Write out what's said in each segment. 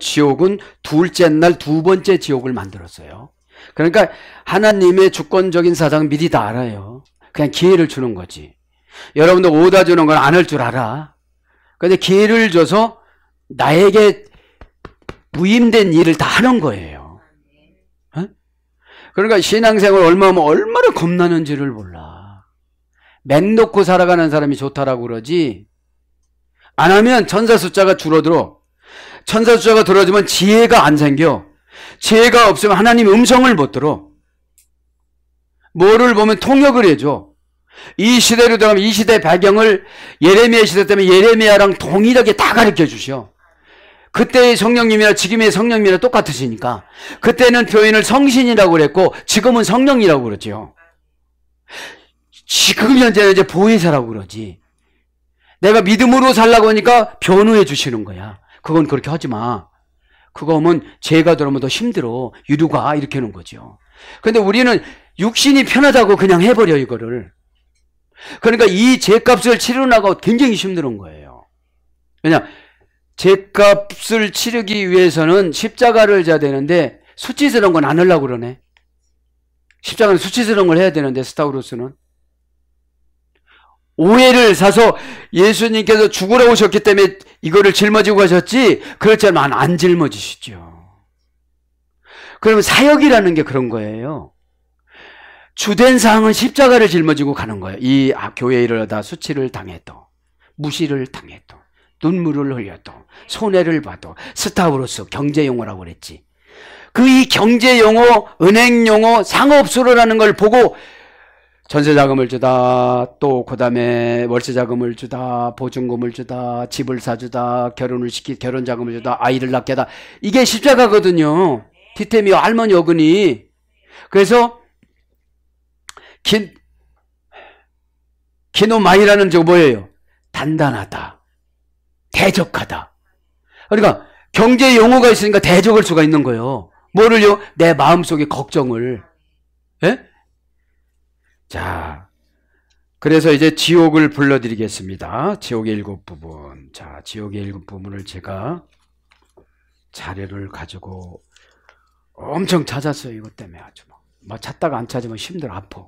지옥은 둘째 날 두 번째 지옥을 만들었어요. 그러니까 하나님의 주권적인 사상 미리 다 알아요. 그냥 기회를 주는 거지. 여러분도 오다 주는 건 안 할 줄 알아. 근데 기회를 줘서 나에게 무임된 일을 다 하는 거예요. 어? 그러니까 신앙생활 얼마 면 얼마나 겁나는지를 몰라. 맥 놓고 살아가는 사람이 좋다라고 그러지. 안 하면 천사 숫자가 줄어들어. 천사 주자가 들어지면 지혜가 안 생겨. 지혜가 없으면 하나님 음성을 못 들어. 뭐를 보면 통역을 해줘. 이 시대로 들어가면 이 시대 배경을 예레미야 시대 때문에 예레미야랑 동일하게 다 가르쳐 주셔. 그때의 성령님이나 지금의 성령님이나 똑같으시니까. 그때는 교인을 성신이라고 그랬고, 지금은 성령이라고 그러지요. 지금 현재는 이제 보혜사라고 그러지. 내가 믿음으로 살라고 하니까 변호해 주시는 거야. 그건 그렇게 하지 마. 그거 하면 죄가 들어오면 더 힘들어. 유류가. 이렇게 하는 거죠. 근데 우리는 육신이 편하다고 그냥 해버려, 이거를. 그러니까 이 죄값을 치르나가 굉장히 힘든 거예요. 왜냐, 죄값을 치르기 위해서는 십자가를 져야 되는데 수치스러운 건 안 하려고 그러네. 십자가는 수치스러운 걸 해야 되는데 스타우루스는 오해를 사서 예수님께서 죽으러 오셨기 때문에 이거를 짊어지고 가셨지 그렇지 않으면 안 짊어지시죠. 그러면 사역이라는 게 그런 거예요. 주된 사항은 십자가를 짊어지고 가는 거예요. 이 교회 일을 하다 수치를 당해도 무시를 당해도 눈물을 흘려도 손해를 봐도 스타브로서 경제 용어라고 그랬지. 그 이 경제 용어, 은행 용어, 상업수로라는 걸 보고 전세 자금을 주다 또 그다음에 월세 자금을 주다 보증금을 주다 집을 사주다 결혼을 시키 결혼 자금을 주다 아이를 낳게 하다 이게 십자가거든요 티템이 할머니 어근이 그래서 긴 기노마이라는 저 뭐예요 단단하다 대적하다 그러니까 경제 용어가 있으니까 대적을 수가 있는 거예요 뭐를요 내마음속에 걱정을 예? 자, 그래서 이제 지옥을 불러드리겠습니다. 지옥의 일곱 부분. 자, 지옥의 일곱 부분을 제가 자료를 가지고 엄청 찾았어요. 이것 때문에 아주 막. 막 뭐 찾다가 안 찾으면 힘들어, 아파.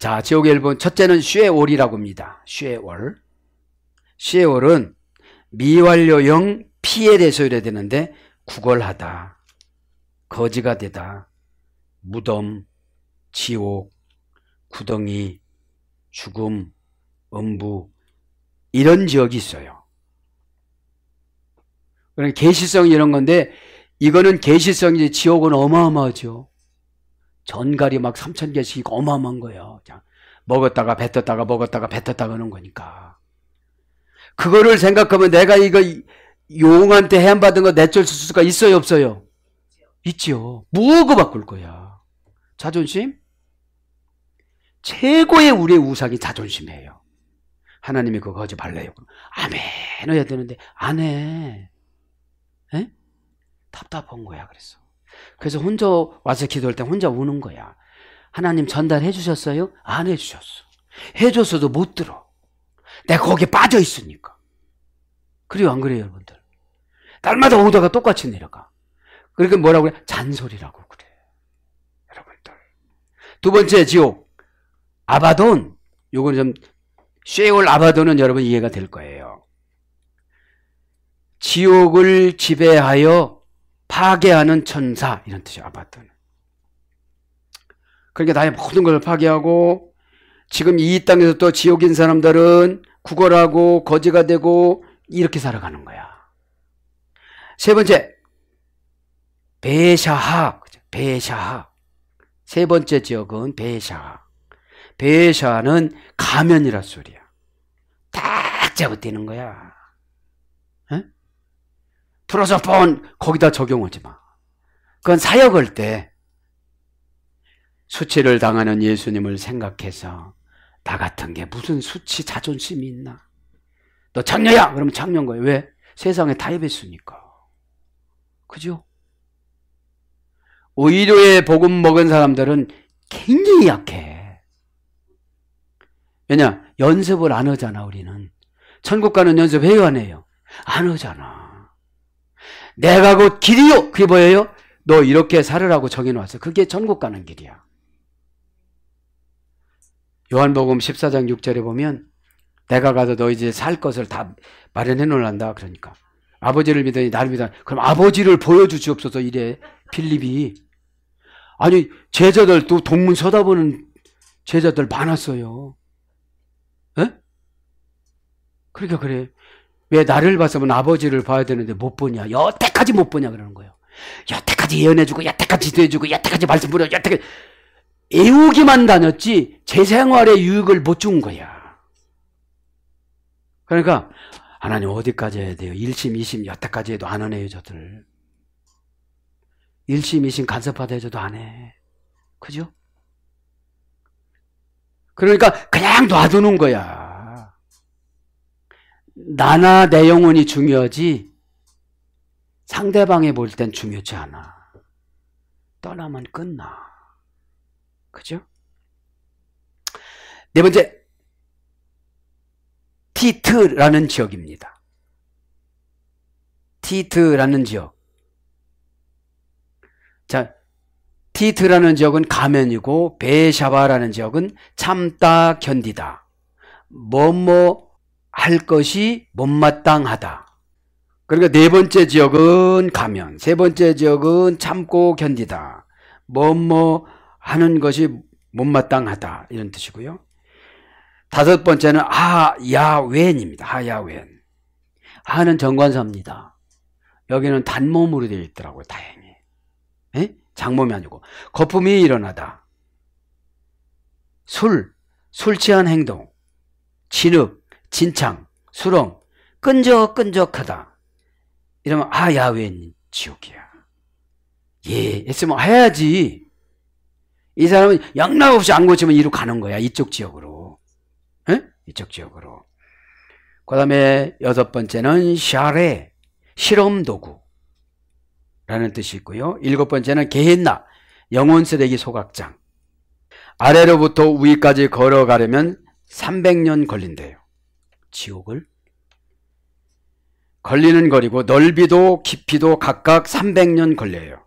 자, 지옥의 일본 첫째는 쉐월이라고 합니다. 쉐월. 쉐월은 미완료형 피엘에서 이래 되는데 구걸하다, 거지가 되다, 무덤, 지옥, 구덩이, 죽음, 음부 이런 지역이 있어요. 그러 그러니까 계시성 이런 건데 이거는 계시성이지 지옥은 어마어마하죠. 전갈이 막 3천 개씩 어마어마한 거예요. 먹었다가 뱉었다가 먹었다가 뱉었다가 하는 거니까. 그거를 생각하면 내가 이거 용한테 해안받은 거 내쫓을 수가 있어요 없어요? 있죠. 뭐가 바꿀 거야? 자존심? 최고의 우리의 우상이 자존심이에요. 하나님이 그거 하지 말래요. 아멘 해야 되는데 안 해. 에? 답답한 거야. 그래서 그래서 혼자 와서 기도할 때 혼자 우는 거야. 하나님 전달해 주셨어요? 안 해 주셨어. 해 줬어도 못 들어. 내가 거기에 빠져 있으니까. 그래요 안 그래요 여러분들? 날마다 오다가 똑같이 내려가. 그러니까 뭐라고 그래? 잔소리라고 그래. 여러분들. 두 번째 지옥. 아바돈, 요거는 좀, 쉐올 아바돈은 여러분 이해가 될 거예요. 지옥을 지배하여 파괴하는 천사, 이런 뜻이 에요 아바돈. 그러니까 나의 모든 걸 파괴하고, 지금 이 땅에서 또 지옥인 사람들은 구걸하고, 거지가 되고, 이렇게 살아가는 거야. 세 번째, 베샤하. 베샤하. 세 번째 지역은 베샤하. 배샤는 가면이라 소리야. 딱 잡아떼는 거야. 에? 풀어서 뻔 거기다 적용하지 마. 그건 사역할 때 수치를 당하는 예수님을 생각해서 나 같은 게 무슨 수치 자존심이 있나? 너 장녀야! 그러면 장녀인 거예 왜? 세상에 타협이 으니까 그죠? 오히려의 복음 먹은 사람들은 굉장히 약해. 왜냐? 연습을 안 하잖아, 우리는. 천국 가는 연습 해요, 안 해요? 안 하잖아. 내가 곧 길이요! 그게 뭐예요? 너 이렇게 살으라고 정해놓았어 그게 천국 가는 길이야. 요한복음 14장 6절에 보면 내가 가서 너 이제 살 것을 다 마련해 놓란다. 그러니까. 아버지를 믿으니 나를 믿으니 그럼 아버지를 보여주시옵소서 이래 필립이 아니 제자들 또 동문 쳐다보는 제자들 많았어요. 그러니까 그래. 왜 나를 봐서면 아버지를 봐야 되는데 못 보냐. 여태까지 못 보냐 그러는 거예요. 여태까지 예언해주고 여태까지 지도해주고 여태까지 말씀 부려 여태까지 애우기만 다녔지 제 생활에 유익을 못 준 거야. 그러니까 하나님 어디까지 해야 돼요? 1심, 2심 여태까지 해도 안 하네요 저들. 1심, 2심 간섭하다 해줘도 안 해. 그죠? 그러니까 그냥 놔두는 거야. 나나 내 영혼이 중요하지 상대방이 볼 땐 중요하지 않아. 떠나면 끝나. 그죠? 네 번째, 티트라는 지역입니다. 티트라는 지역. 자, 티트라는 지역은 가면이고 베샤바라는 지역은 참다 견디다. 뭐뭐 할 것이 못마땅하다. 그러니까 네 번째 지역은 가면, 세 번째 지역은 참고 견디다. 뭐 뭐 하는 것이 못마땅하다. 이런 뜻이고요. 다섯 번째는 아, 야웬입니다. 하, 아, 야웬. 하는 정관사입니다. 여기는 단몸으로 되어 있더라고요. 다행히. 에? 장몸이 아니고. 거품이 일어나다. 술, 술 취한 행동, 진흙, 진창, 수렁, 끈적끈적하다. 이러면 아야외는 지옥이야. 예, 했으면 해야지. 이 사람은 양락 없이 안 고치면 이로 가는 거야. 이쪽 지역으로. 에? 이쪽 지역으로. 그 다음에 여섯 번째는 샤레, 실험도구라는 뜻이 있고요. 일곱 번째는 게헨나, 영혼 쓰레기 소각장. 아래로부터 위까지 걸어가려면 300년 걸린대요. 지옥을 걸리는 거리고 넓이도 깊이도 각각 300년 걸려요.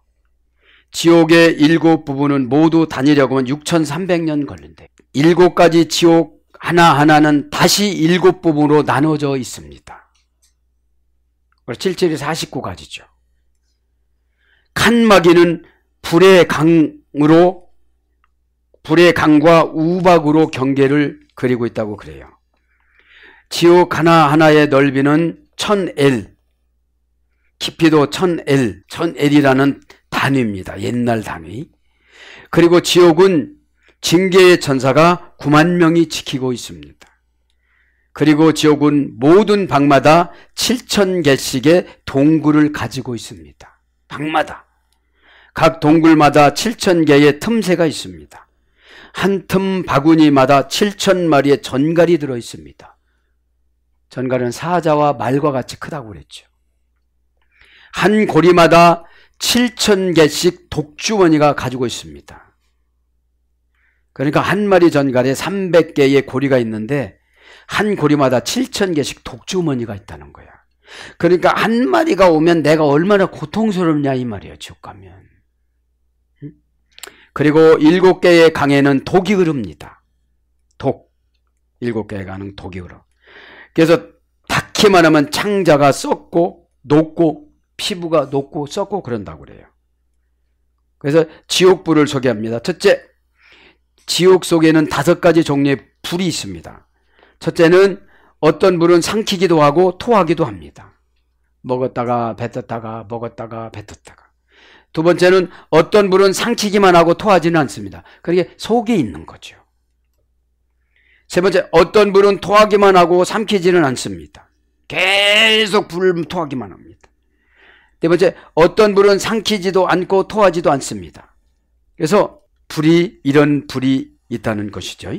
지옥의 일곱 부분은 모두 다니려고 하면 6,300년 걸린대. 일곱 가지 지옥 하나하나는 다시 일곱 부분으로 나눠져 있습니다. 그 77이 49가지죠. 칸막이는 불의 강으로, 불의 강과 우박으로 경계를 그리고 있다고 그래요. 지옥 하나하나의 넓이는 천엘 깊이도 천엘 천엘이라는 단위입니다. 옛날 단위. 그리고 지옥은 징계의 천사가 9만 명이 지키고 있습니다. 그리고 지옥은 모든 방마다 7천 개씩의 동굴을 가지고 있습니다. 방마다. 각 동굴마다 7천 개의 틈새가 있습니다. 한 틈 바구니마다 7천 마리의 전갈이 들어 있습니다. 전갈은 사자와 말과 같이 크다고 그랬죠. 한 고리마다 7천 개씩 독주머니가 가지고 있습니다. 그러니까 한 마리 전갈에 300개의 고리가 있는데 한 고리마다 7천 개씩 독주머니가 있다는 거야. 그러니까 한 마리가 오면 내가 얼마나 고통스럽냐 이말이에 지옥 가면. 그리고 일곱 개의 강에는 독이 흐릅니다. 독. 일곱 개의 강은 독이 흐러. 그래서 닿기만 하면 창자가 썩고 녹고 피부가 녹고 썩고 그런다고 그래요. 그래서 지옥불을 소개합니다. 첫째, 지옥 속에는 다섯 가지 종류의 불이 있습니다. 첫째는 어떤 불은 삼키기도 하고 토하기도 합니다. 먹었다가 뱉었다가 먹었다가 뱉었다가. 두 번째는 어떤 불은 삼키기만 하고 토하지는 않습니다. 그게 속에 있는 거죠. 세 번째, 어떤 불은 토하기만 하고 삼키지는 않습니다. 계속 불을 토하기만 합니다. 네 번째, 어떤 불은 삼키지도 않고 토하지도 않습니다. 그래서 불이, 이런 불이 있다는 것이죠.